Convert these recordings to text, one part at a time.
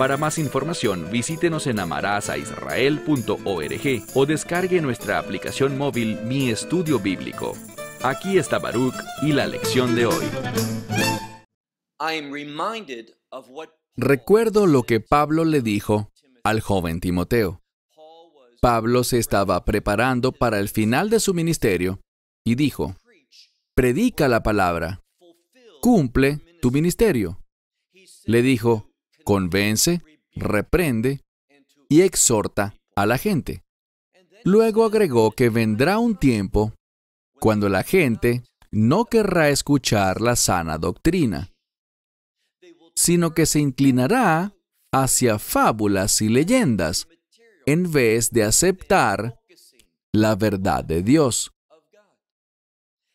Para más información, visítenos en amarazaisrael.org o descargue nuestra aplicación móvil Mi Estudio Bíblico. Aquí está Baruch y la lección de hoy. Recuerdo lo que Pablo le dijo al joven Timoteo. Pablo se estaba preparando para el final de su ministerio y dijo, predica la palabra, cumple tu ministerio. Le dijo, convence, reprende y exhorta a la gente. Luego agregó que vendrá un tiempo cuando la gente no querrá escuchar la sana doctrina, sino que se inclinará hacia fábulas y leyendas en vez de aceptar la verdad de Dios.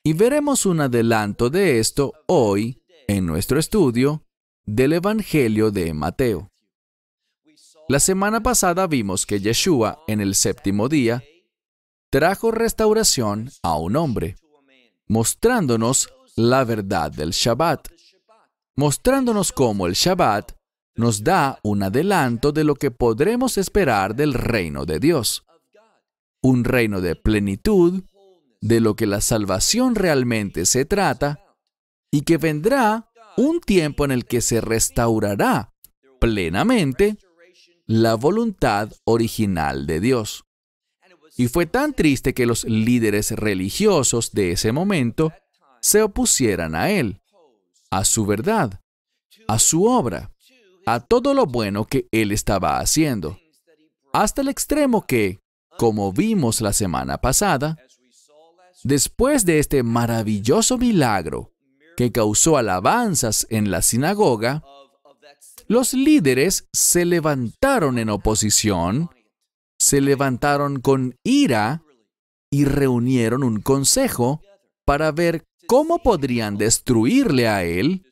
Y veremos un adelanto de esto hoy en nuestro estudio del Evangelio de Mateo. La semana pasada vimos que Yeshua, en el séptimo día, trajo restauración a un hombre, mostrándonos la verdad del Shabbat, mostrándonos cómo el Shabbat nos da un adelanto de lo que podremos esperar del reino de Dios, un reino de plenitud, de lo que la salvación realmente se trata, y que vendrá un tiempo en el que se restaurará plenamente la voluntad original de Dios. Y fue tan triste que los líderes religiosos de ese momento se opusieran a él, a su verdad, a su obra, a todo lo bueno que él estaba haciendo, hasta el extremo que, como vimos la semana pasada, después de este maravilloso milagro que causó alabanzas en la sinagoga, los líderes se levantaron en oposición, se levantaron con ira y reunieron un consejo para ver cómo podrían destruirle a él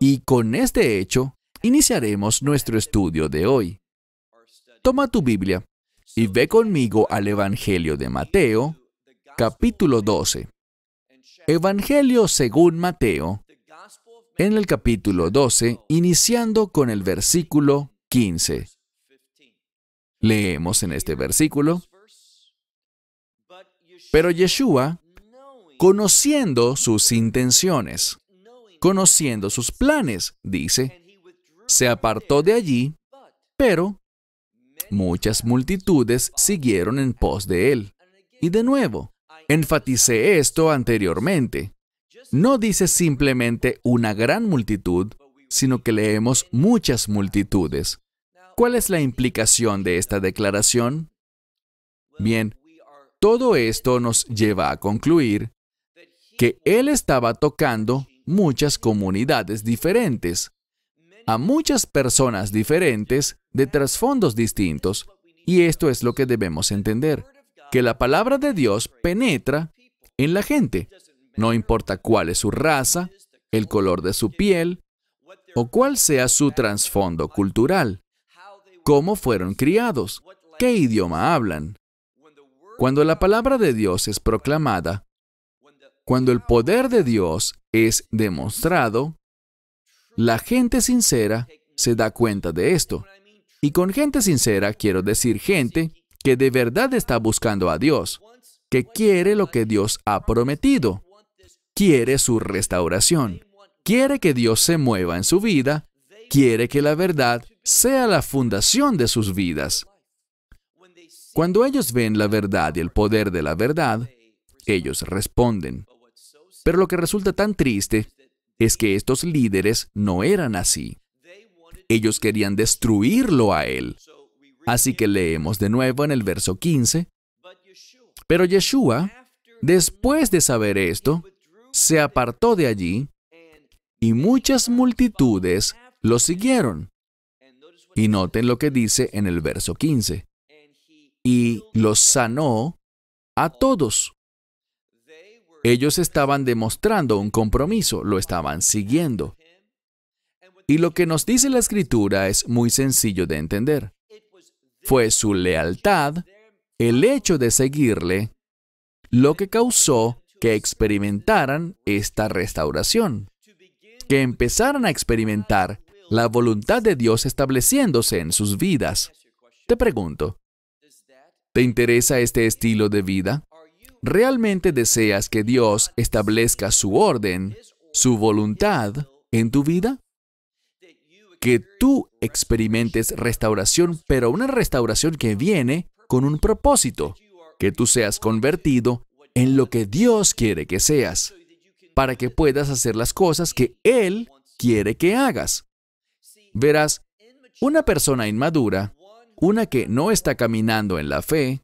y con este hecho iniciaremos nuestro estudio de hoy. Toma tu Biblia y ve conmigo al Evangelio de Mateo, capítulo 12. Evangelio según Mateo, en el capítulo 12, iniciando con el versículo 15. Leemos en este versículo, pero Yeshua, conociendo sus intenciones, conociendo sus planes, dice, se apartó de allí, pero muchas multitudes siguieron en pos de él. Y de nuevo, Enfaticé esto anteriormente. No dice simplemente una gran multitud, sino que leemos muchas multitudes. ¿Cuál es la implicación de esta declaración? Bien, todo esto nos lleva a concluir que él estaba tocando muchas comunidades diferentes, a muchas personas diferentes de trasfondos distintos, y esto es lo que debemos entender que la palabra de Dios penetra en la gente, no importa cuál es su raza, el color de su piel o cuál sea su trasfondo cultural, cómo fueron criados, qué idioma hablan. Cuando la palabra de Dios es proclamada, cuando el poder de Dios es demostrado, la gente sincera se da cuenta de esto. Y con gente sincera quiero decir gente que de verdad está buscando a Dios, que quiere lo que Dios ha prometido, quiere su restauración, quiere que Dios se mueva en su vida, quiere que la verdad sea la fundación de sus vidas. Cuando ellos ven la verdad y el poder de la verdad, ellos responden. Pero lo que resulta tan triste es que estos líderes no eran así. Ellos querían destruirlo a él. Así que leemos de nuevo en el verso 15. Pero Yeshua, después de saber esto, se apartó de allí y muchas multitudes lo siguieron. Y noten lo que dice en el verso 15. Y los sanó a todos. Ellos estaban demostrando un compromiso, lo estaban siguiendo. Y lo que nos dice la escritura es muy sencillo de entender. Fue su lealtad, el hecho de seguirle, lo que causó que experimentaran esta restauración, que empezaran a experimentar la voluntad de Dios estableciéndose en sus vidas. Te pregunto, ¿te interesa este estilo de vida? ¿Realmente deseas que Dios establezca su orden, su voluntad en tu vida? que tú experimentes restauración, pero una restauración que viene con un propósito, que tú seas convertido en lo que Dios quiere que seas, para que puedas hacer las cosas que Él quiere que hagas. Verás, una persona inmadura, una que no está caminando en la fe,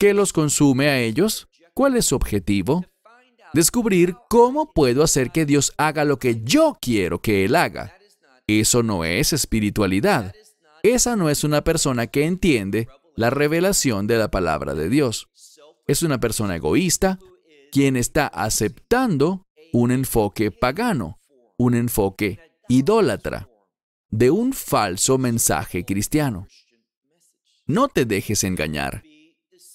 ¿qué los consume a ellos? ¿Cuál es su objetivo? Descubrir cómo puedo hacer que Dios haga lo que yo quiero que Él haga. Eso no es espiritualidad. Esa no es una persona que entiende la revelación de la palabra de Dios. Es una persona egoísta quien está aceptando un enfoque pagano, un enfoque idólatra, de un falso mensaje cristiano. No te dejes engañar.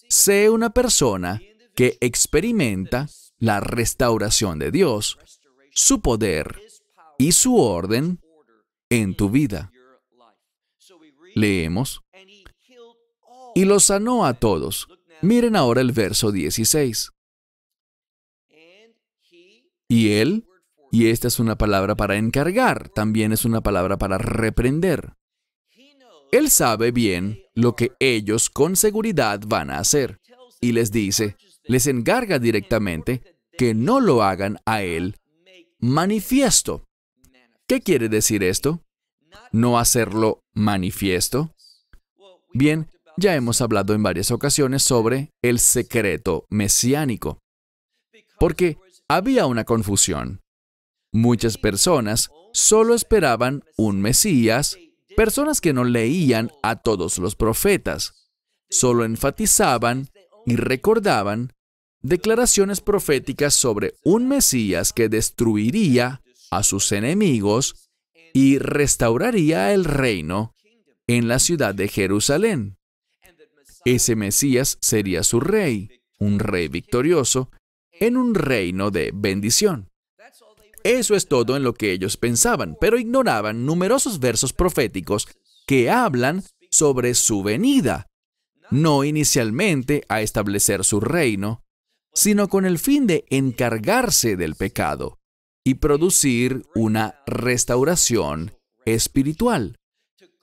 Sé una persona que experimenta la restauración de Dios, su poder y su orden en tu vida. Leemos. Y los sanó a todos. Miren ahora el verso 16. Y él, y esta es una palabra para encargar, también es una palabra para reprender. Él sabe bien lo que ellos con seguridad van a hacer. Y les dice, les encarga directamente que no lo hagan a él manifiesto. ¿Qué quiere decir esto? no hacerlo manifiesto? Bien, ya hemos hablado en varias ocasiones sobre el secreto mesiánico, porque había una confusión. Muchas personas solo esperaban un Mesías, personas que no leían a todos los profetas, solo enfatizaban y recordaban declaraciones proféticas sobre un Mesías que destruiría a sus enemigos y restauraría el reino en la ciudad de Jerusalén. Ese Mesías sería su rey, un rey victorioso, en un reino de bendición. Eso es todo en lo que ellos pensaban, pero ignoraban numerosos versos proféticos que hablan sobre su venida, no inicialmente a establecer su reino, sino con el fin de encargarse del pecado, y producir una restauración espiritual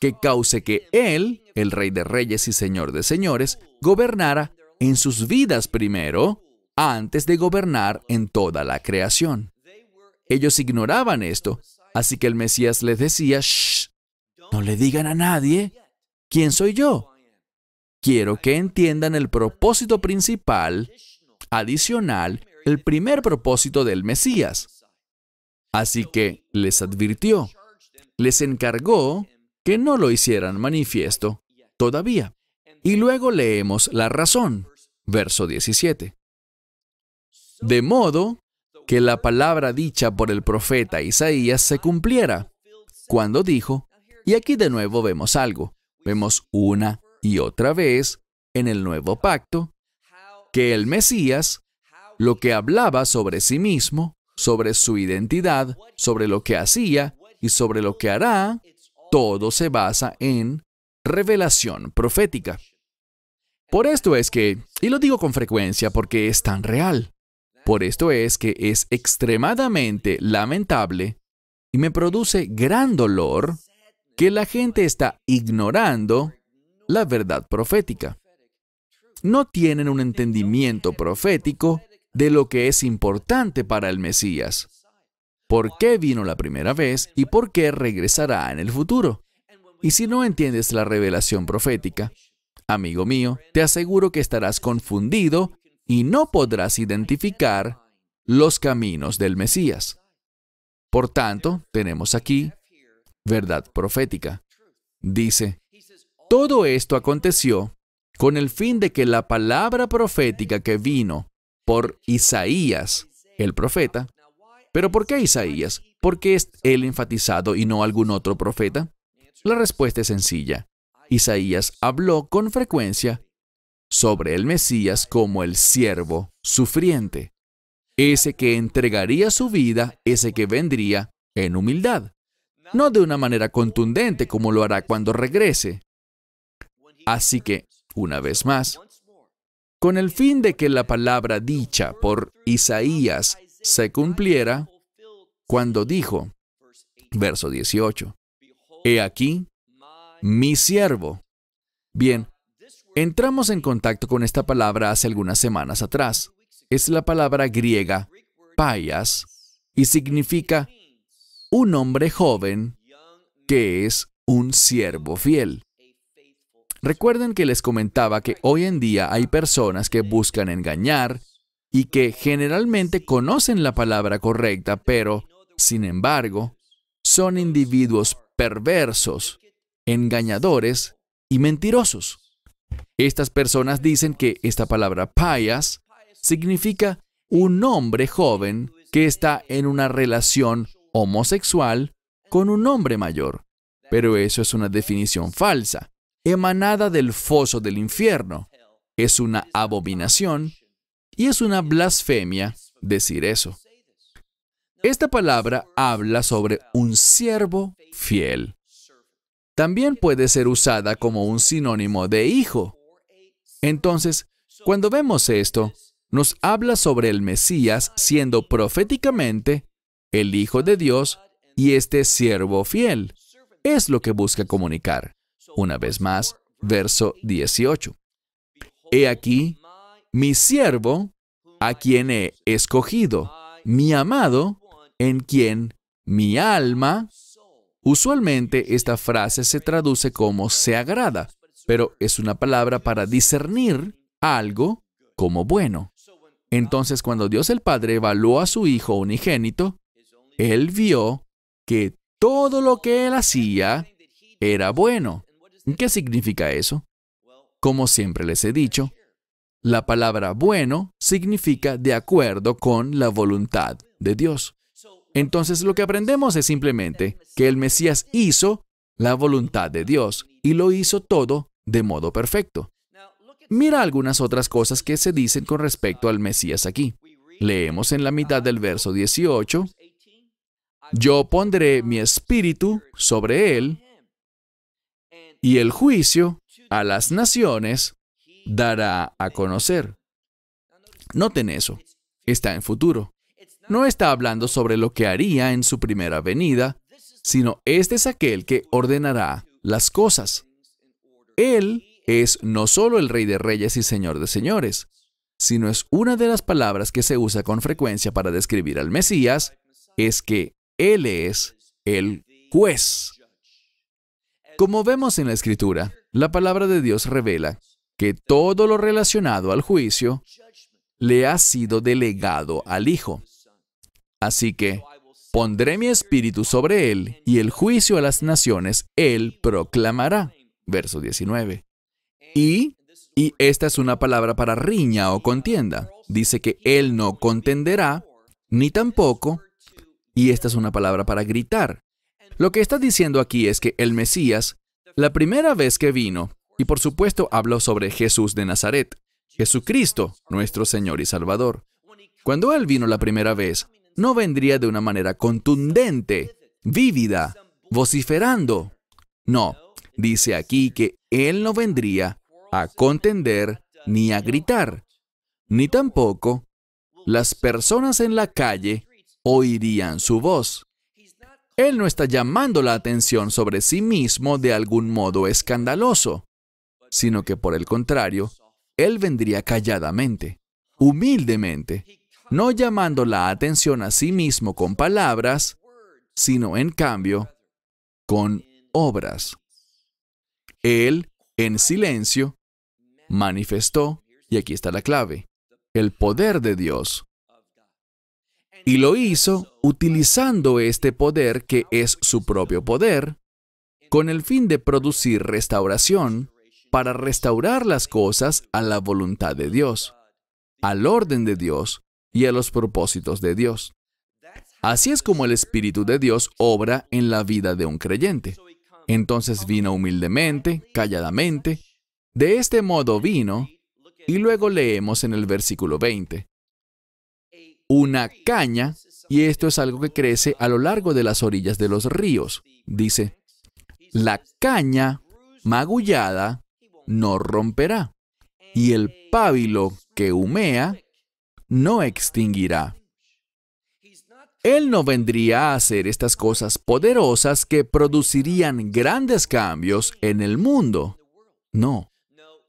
que cause que Él, el Rey de Reyes y Señor de Señores, gobernara en sus vidas primero antes de gobernar en toda la creación. Ellos ignoraban esto, así que el Mesías les decía, Shh, no le digan a nadie quién soy yo. Quiero que entiendan el propósito principal, adicional, el primer propósito del Mesías, Así que les advirtió, les encargó que no lo hicieran manifiesto todavía. Y luego leemos la razón, verso 17. De modo que la palabra dicha por el profeta Isaías se cumpliera, cuando dijo, y aquí de nuevo vemos algo, vemos una y otra vez en el nuevo pacto, que el Mesías, lo que hablaba sobre sí mismo, sobre su identidad, sobre lo que hacía y sobre lo que hará, todo se basa en revelación profética. Por esto es que, y lo digo con frecuencia porque es tan real, por esto es que es extremadamente lamentable y me produce gran dolor que la gente está ignorando la verdad profética. No tienen un entendimiento profético de lo que es importante para el Mesías. ¿Por qué vino la primera vez y por qué regresará en el futuro? Y si no entiendes la revelación profética, amigo mío, te aseguro que estarás confundido y no podrás identificar los caminos del Mesías. Por tanto, tenemos aquí verdad profética. Dice, todo esto aconteció con el fin de que la palabra profética que vino por Isaías, el profeta. ¿Pero por qué Isaías? ¿Por qué es él enfatizado y no algún otro profeta? La respuesta es sencilla. Isaías habló con frecuencia sobre el Mesías como el siervo sufriente, ese que entregaría su vida, ese que vendría en humildad, no de una manera contundente como lo hará cuando regrese. Así que, una vez más, con el fin de que la palabra dicha por Isaías se cumpliera cuando dijo, verso 18, He aquí, mi siervo. Bien, entramos en contacto con esta palabra hace algunas semanas atrás. Es la palabra griega payas y significa un hombre joven que es un siervo fiel. Recuerden que les comentaba que hoy en día hay personas que buscan engañar y que generalmente conocen la palabra correcta, pero, sin embargo, son individuos perversos, engañadores y mentirosos. Estas personas dicen que esta palabra payas significa un hombre joven que está en una relación homosexual con un hombre mayor. Pero eso es una definición falsa emanada del foso del infierno. Es una abominación y es una blasfemia decir eso. Esta palabra habla sobre un siervo fiel. También puede ser usada como un sinónimo de hijo. Entonces, cuando vemos esto, nos habla sobre el Mesías siendo proféticamente el Hijo de Dios y este siervo fiel. Es lo que busca comunicar. Una vez más, verso 18. He aquí, mi siervo, a quien he escogido, mi amado, en quien mi alma... Usualmente esta frase se traduce como se agrada, pero es una palabra para discernir algo como bueno. Entonces cuando Dios el Padre evaluó a su Hijo unigénito, Él vio que todo lo que Él hacía era bueno. ¿Qué significa eso? Como siempre les he dicho, la palabra bueno significa de acuerdo con la voluntad de Dios. Entonces lo que aprendemos es simplemente que el Mesías hizo la voluntad de Dios y lo hizo todo de modo perfecto. Mira algunas otras cosas que se dicen con respecto al Mesías aquí. Leemos en la mitad del verso 18, Yo pondré mi espíritu sobre él y el juicio a las naciones dará a conocer. Noten eso, está en futuro. No está hablando sobre lo que haría en su primera venida, sino este es aquel que ordenará las cosas. Él es no solo el Rey de Reyes y Señor de Señores, sino es una de las palabras que se usa con frecuencia para describir al Mesías, es que Él es el juez. Como vemos en la Escritura, la palabra de Dios revela que todo lo relacionado al juicio le ha sido delegado al Hijo. Así que, pondré mi espíritu sobre él y el juicio a las naciones él proclamará. Verso 19. Y, y esta es una palabra para riña o contienda. Dice que él no contenderá, ni tampoco, y esta es una palabra para gritar. Lo que está diciendo aquí es que el Mesías, la primera vez que vino, y por supuesto habló sobre Jesús de Nazaret, Jesucristo, nuestro Señor y Salvador. Cuando Él vino la primera vez, no vendría de una manera contundente, vívida, vociferando. No, dice aquí que Él no vendría a contender ni a gritar, ni tampoco las personas en la calle oirían su voz. Él no está llamando la atención sobre sí mismo de algún modo escandaloso, sino que por el contrario, Él vendría calladamente, humildemente, no llamando la atención a sí mismo con palabras, sino en cambio con obras. Él, en silencio, manifestó, y aquí está la clave, el poder de Dios y lo hizo utilizando este poder que es su propio poder, con el fin de producir restauración para restaurar las cosas a la voluntad de Dios, al orden de Dios y a los propósitos de Dios. Así es como el Espíritu de Dios obra en la vida de un creyente. Entonces vino humildemente, calladamente. De este modo vino, y luego leemos en el versículo 20 una caña, y esto es algo que crece a lo largo de las orillas de los ríos. Dice, la caña magullada no romperá, y el pábilo que humea no extinguirá. Él no vendría a hacer estas cosas poderosas que producirían grandes cambios en el mundo. No.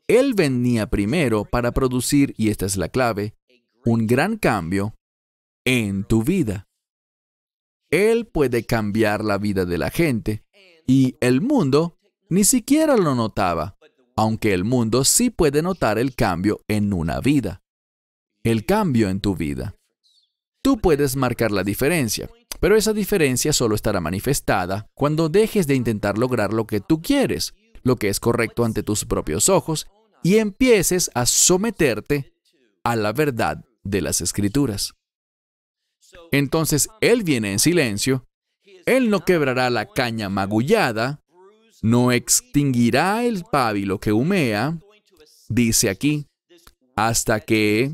Él venía primero para producir, y esta es la clave, un gran cambio en tu vida. Él puede cambiar la vida de la gente y el mundo ni siquiera lo notaba, aunque el mundo sí puede notar el cambio en una vida. El cambio en tu vida. Tú puedes marcar la diferencia, pero esa diferencia solo estará manifestada cuando dejes de intentar lograr lo que tú quieres, lo que es correcto ante tus propios ojos, y empieces a someterte a la verdad de las escrituras. Entonces Él viene en silencio, Él no quebrará la caña magullada, no extinguirá el pábilo que humea, dice aquí, hasta que,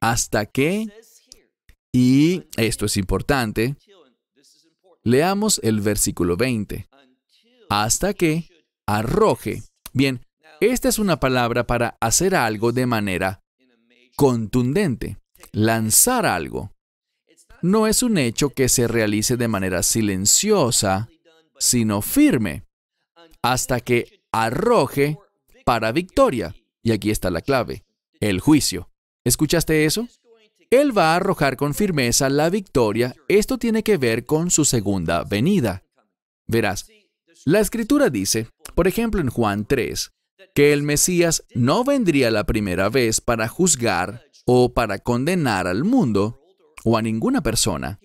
hasta que, y esto es importante, leamos el versículo 20, hasta que arroje. Bien, esta es una palabra para hacer algo de manera contundente lanzar algo. No es un hecho que se realice de manera silenciosa, sino firme, hasta que arroje para victoria. Y aquí está la clave, el juicio. ¿Escuchaste eso? Él va a arrojar con firmeza la victoria. Esto tiene que ver con su segunda venida. Verás, la escritura dice, por ejemplo en Juan 3, que el Mesías no vendría la primera vez para juzgar, o para condenar al mundo o a ninguna persona.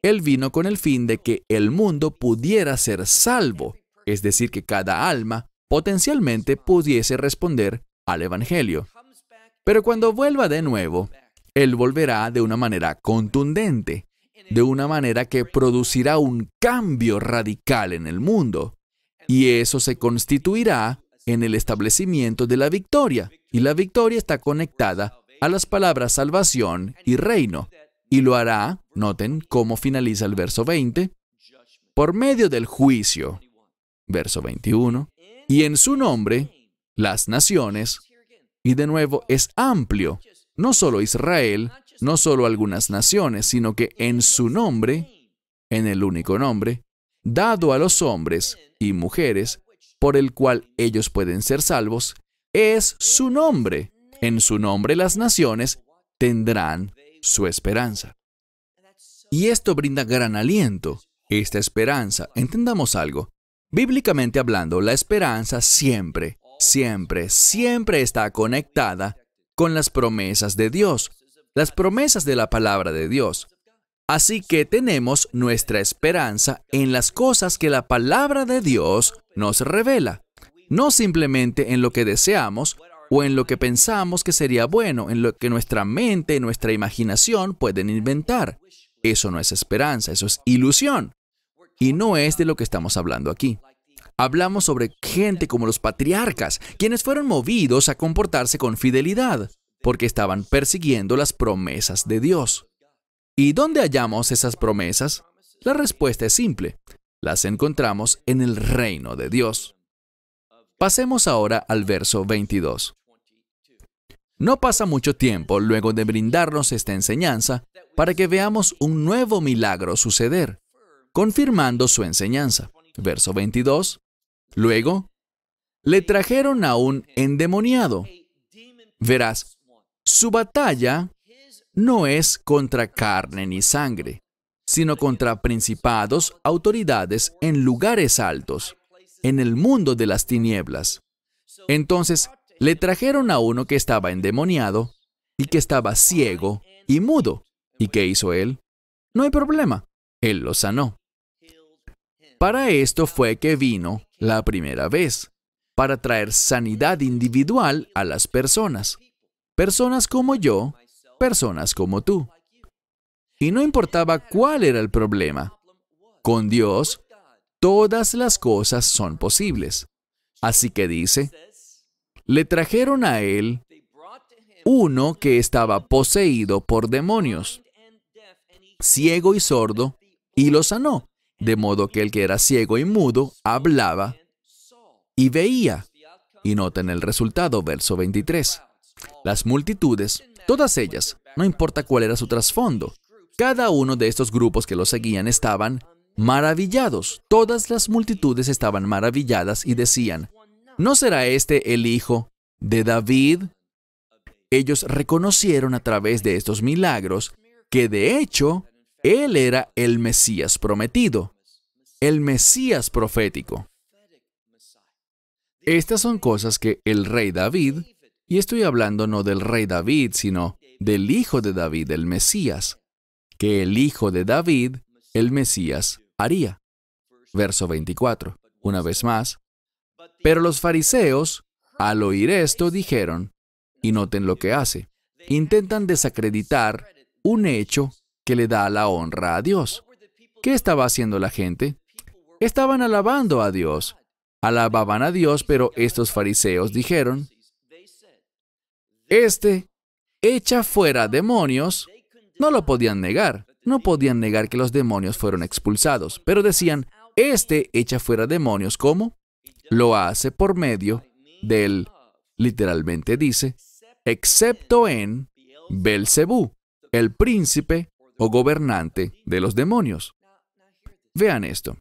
Él vino con el fin de que el mundo pudiera ser salvo, es decir, que cada alma potencialmente pudiese responder al Evangelio. Pero cuando vuelva de nuevo, Él volverá de una manera contundente, de una manera que producirá un cambio radical en el mundo. Y eso se constituirá en el establecimiento de la victoria. Y la victoria está conectada a las palabras salvación y reino, y lo hará, noten cómo finaliza el verso 20, por medio del juicio, verso 21, y en su nombre, las naciones, y de nuevo es amplio, no solo Israel, no solo algunas naciones, sino que en su nombre, en el único nombre, dado a los hombres y mujeres, por el cual ellos pueden ser salvos, es su nombre, en su nombre las naciones tendrán su esperanza. Y esto brinda gran aliento, esta esperanza. Entendamos algo. Bíblicamente hablando, la esperanza siempre, siempre, siempre está conectada con las promesas de Dios, las promesas de la palabra de Dios. Así que tenemos nuestra esperanza en las cosas que la palabra de Dios nos revela, no simplemente en lo que deseamos, o en lo que pensamos que sería bueno, en lo que nuestra mente, nuestra imaginación pueden inventar. Eso no es esperanza, eso es ilusión. Y no es de lo que estamos hablando aquí. Hablamos sobre gente como los patriarcas, quienes fueron movidos a comportarse con fidelidad, porque estaban persiguiendo las promesas de Dios. ¿Y dónde hallamos esas promesas? La respuesta es simple. Las encontramos en el reino de Dios. Pasemos ahora al verso 22. No pasa mucho tiempo luego de brindarnos esta enseñanza para que veamos un nuevo milagro suceder, confirmando su enseñanza. Verso 22. Luego, le trajeron a un endemoniado. Verás, su batalla no es contra carne ni sangre, sino contra principados, autoridades en lugares altos, en el mundo de las tinieblas. Entonces, le trajeron a uno que estaba endemoniado y que estaba ciego y mudo. ¿Y qué hizo él? No hay problema. Él lo sanó. Para esto fue que vino la primera vez, para traer sanidad individual a las personas. Personas como yo, personas como tú. Y no importaba cuál era el problema. Con Dios, todas las cosas son posibles. Así que dice, le trajeron a él uno que estaba poseído por demonios, ciego y sordo, y lo sanó, de modo que el que era ciego y mudo hablaba y veía. Y noten el resultado, verso 23. Las multitudes, todas ellas, no importa cuál era su trasfondo, cada uno de estos grupos que lo seguían estaban maravillados. Todas las multitudes estaban maravilladas y decían, ¿No será este el hijo de David? Ellos reconocieron a través de estos milagros que de hecho él era el Mesías prometido, el Mesías profético. Estas son cosas que el rey David, y estoy hablando no del rey David, sino del hijo de David, el Mesías, que el hijo de David, el Mesías, haría. Verso 24. Una vez más, pero los fariseos, al oír esto, dijeron, y noten lo que hace, intentan desacreditar un hecho que le da la honra a Dios. ¿Qué estaba haciendo la gente? Estaban alabando a Dios. Alababan a Dios, pero estos fariseos dijeron, este echa fuera demonios. No lo podían negar. No podían negar que los demonios fueron expulsados, pero decían, este echa fuera demonios ¿Cómo? lo hace por medio del, literalmente dice, excepto en Belcebú, el príncipe o gobernante de los demonios. Vean esto.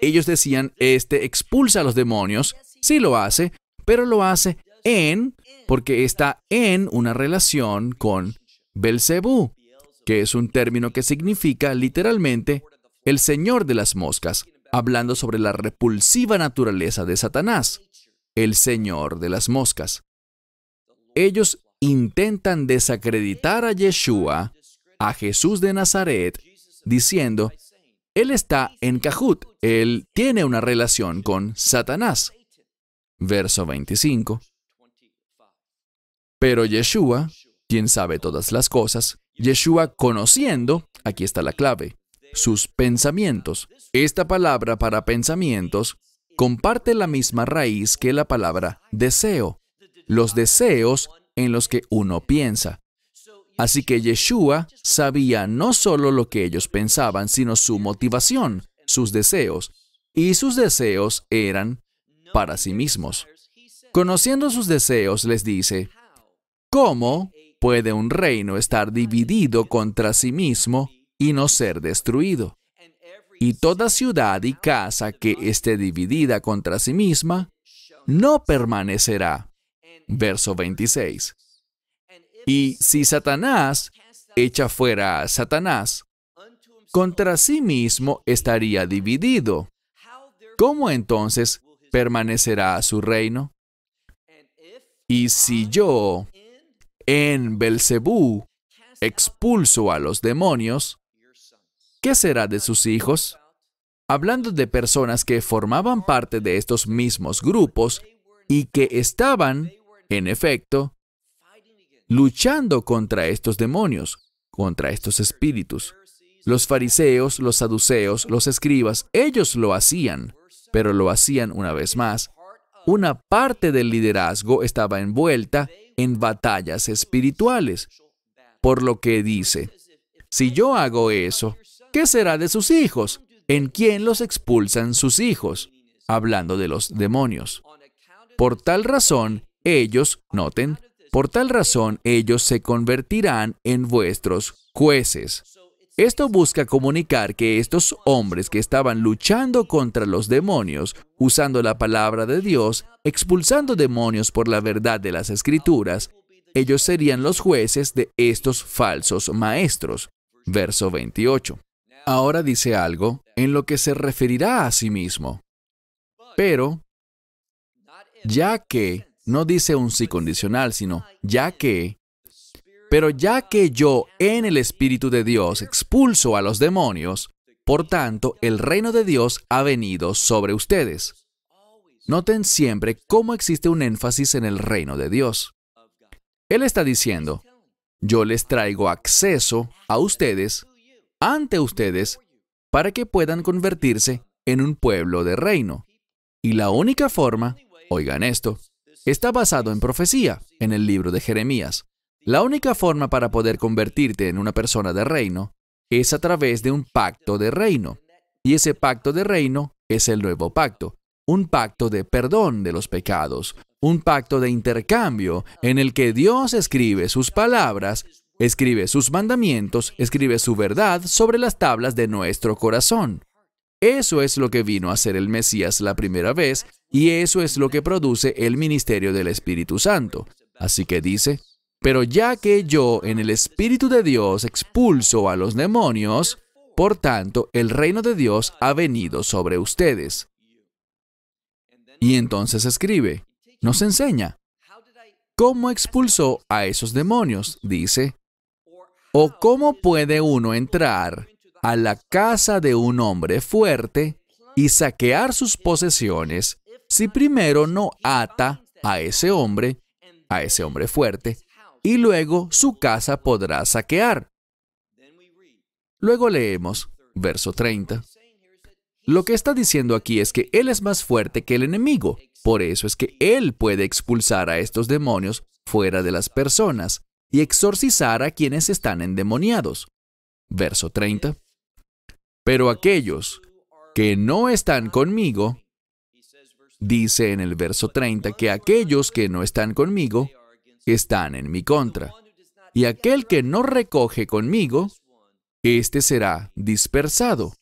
Ellos decían, este expulsa a los demonios, sí lo hace, pero lo hace en, porque está en una relación con Belcebú, que es un término que significa literalmente el señor de las moscas, hablando sobre la repulsiva naturaleza de Satanás, el Señor de las Moscas. Ellos intentan desacreditar a Yeshua, a Jesús de Nazaret, diciendo, Él está en Cajut, Él tiene una relación con Satanás. Verso 25. Pero Yeshua, quien sabe todas las cosas, Yeshua conociendo, aquí está la clave, sus pensamientos. Esta palabra para pensamientos comparte la misma raíz que la palabra deseo, los deseos en los que uno piensa. Así que Yeshua sabía no solo lo que ellos pensaban, sino su motivación, sus deseos, y sus deseos eran para sí mismos. Conociendo sus deseos, les dice, ¿cómo puede un reino estar dividido contra sí mismo y no ser destruido. Y toda ciudad y casa que esté dividida contra sí misma, no permanecerá. Verso 26. Y si Satanás echa fuera a Satanás, contra sí mismo estaría dividido. ¿Cómo entonces permanecerá su reino? Y si yo, en Belcebú, expulso a los demonios, ¿Qué será de sus hijos? Hablando de personas que formaban parte de estos mismos grupos y que estaban, en efecto, luchando contra estos demonios, contra estos espíritus. Los fariseos, los saduceos, los escribas, ellos lo hacían, pero lo hacían una vez más. Una parte del liderazgo estaba envuelta en batallas espirituales. Por lo que dice, si yo hago eso, ¿qué será de sus hijos? ¿En quién los expulsan sus hijos? Hablando de los demonios. Por tal razón, ellos, noten, por tal razón ellos se convertirán en vuestros jueces. Esto busca comunicar que estos hombres que estaban luchando contra los demonios, usando la palabra de Dios, expulsando demonios por la verdad de las escrituras, ellos serían los jueces de estos falsos maestros. Verso 28 ahora dice algo en lo que se referirá a sí mismo. Pero, ya que, no dice un sí condicional, sino ya que, pero ya que yo en el Espíritu de Dios expulso a los demonios, por tanto, el reino de Dios ha venido sobre ustedes. Noten siempre cómo existe un énfasis en el reino de Dios. Él está diciendo, yo les traigo acceso a ustedes ante ustedes para que puedan convertirse en un pueblo de reino. Y la única forma, oigan esto, está basado en profecía, en el libro de Jeremías. La única forma para poder convertirte en una persona de reino es a través de un pacto de reino. Y ese pacto de reino es el nuevo pacto, un pacto de perdón de los pecados, un pacto de intercambio en el que Dios escribe sus palabras Escribe sus mandamientos, escribe su verdad sobre las tablas de nuestro corazón. Eso es lo que vino a hacer el Mesías la primera vez y eso es lo que produce el ministerio del Espíritu Santo. Así que dice, pero ya que yo en el Espíritu de Dios expulso a los demonios, por tanto el reino de Dios ha venido sobre ustedes. Y entonces escribe, nos enseña, ¿cómo expulsó a esos demonios? Dice, ¿O cómo puede uno entrar a la casa de un hombre fuerte y saquear sus posesiones si primero no ata a ese hombre, a ese hombre fuerte, y luego su casa podrá saquear? Luego leemos verso 30. Lo que está diciendo aquí es que Él es más fuerte que el enemigo, por eso es que Él puede expulsar a estos demonios fuera de las personas, y exorcizar a quienes están endemoniados. Verso 30. Pero aquellos que no están conmigo, dice en el verso 30 que aquellos que no están conmigo están en mi contra. Y aquel que no recoge conmigo, éste será dispersado.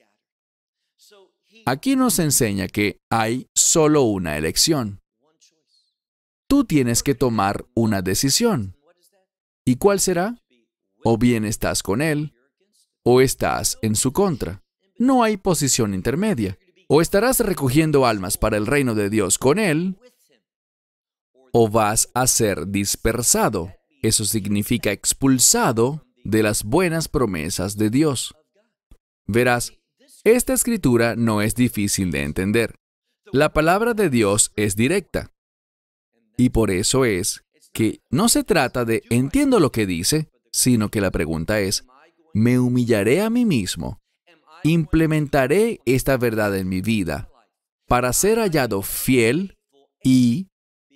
Aquí nos enseña que hay solo una elección. Tú tienes que tomar una decisión. ¿Y cuál será? O bien estás con Él o estás en su contra. No hay posición intermedia. O estarás recogiendo almas para el reino de Dios con Él o vas a ser dispersado. Eso significa expulsado de las buenas promesas de Dios. Verás, esta escritura no es difícil de entender. La palabra de Dios es directa. Y por eso es que no se trata de entiendo lo que dice, sino que la pregunta es, ¿me humillaré a mí mismo? ¿Implementaré esta verdad en mi vida para ser hallado fiel y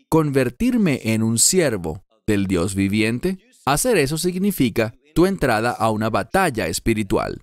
convertirme en un siervo del Dios viviente? Hacer eso significa tu entrada a una batalla espiritual.